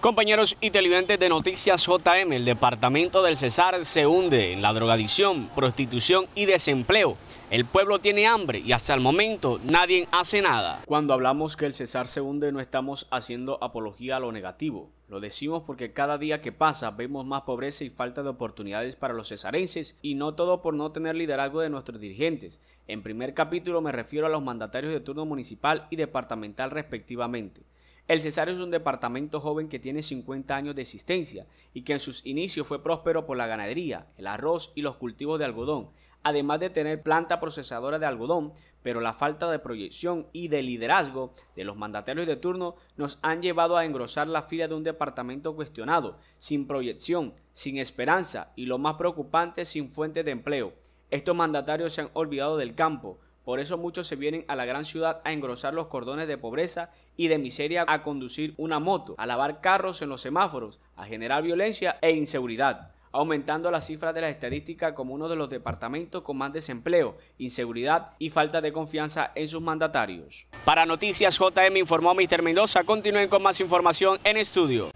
Compañeros y televidentes de Noticias JM, el departamento del Cesar se hunde en la drogadicción, prostitución y desempleo. El pueblo tiene hambre y hasta el momento nadie hace nada. Cuando hablamos que el Cesar se hunde no estamos haciendo apología a lo negativo. Lo decimos porque cada día que pasa vemos más pobreza y falta de oportunidades para los cesarenses y no todo por no tener liderazgo de nuestros dirigentes. En primer capítulo me refiero a los mandatarios de turno municipal y departamental respectivamente. El Cesar es un departamento joven que tiene 50 años de existencia y que en sus inicios fue próspero por la ganadería, el arroz y los cultivos de algodón, además de tener planta procesadora de algodón, pero la falta de proyección y de liderazgo de los mandatarios de turno nos han llevado a engrosar la fila de un departamento cuestionado, sin proyección, sin esperanza y lo más preocupante, sin fuente de empleo. Estos mandatarios se han olvidado del campo, por eso muchos se vienen a la gran ciudad a engrosar los cordones de pobreza y de miseria, a conducir una moto, a lavar carros en los semáforos, a generar violencia e inseguridad aumentando las cifras de las estadísticas como uno de los departamentos con más desempleo, inseguridad y falta de confianza en sus mandatarios. Para Noticias JM informó Mr. Mendoza. Continúen con más información en estudio.